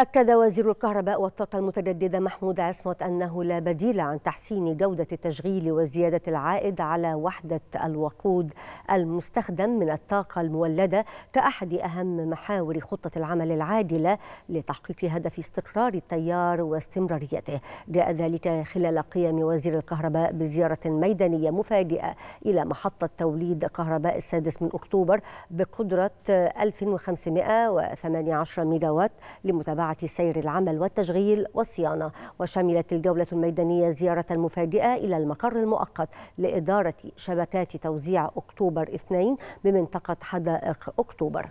أكد وزير الكهرباء والطاقة المتجددة محمود عصمت أنه لا بديل عن تحسين جودة التشغيل وزيادة العائد على وحدة الوقود المستخدم من الطاقة المولدة كأحد أهم محاور خطة العمل العاجلة لتحقيق هدف استقرار التيار واستمراريته جاء ذلك خلال قيام وزير الكهرباء بزيارة ميدانية مفاجئة إلى محطة توليد كهرباء السادس من أكتوبر بقدرة 1518 ميجاوات لمتابعة سير العمل والتشغيل والصيانة وشملت الجولة الميدانية زيارة مفاجئة إلى المقر المؤقت لإدارة شبكات توزيع أكتوبر 2 بمنطقة حدائق أكتوبر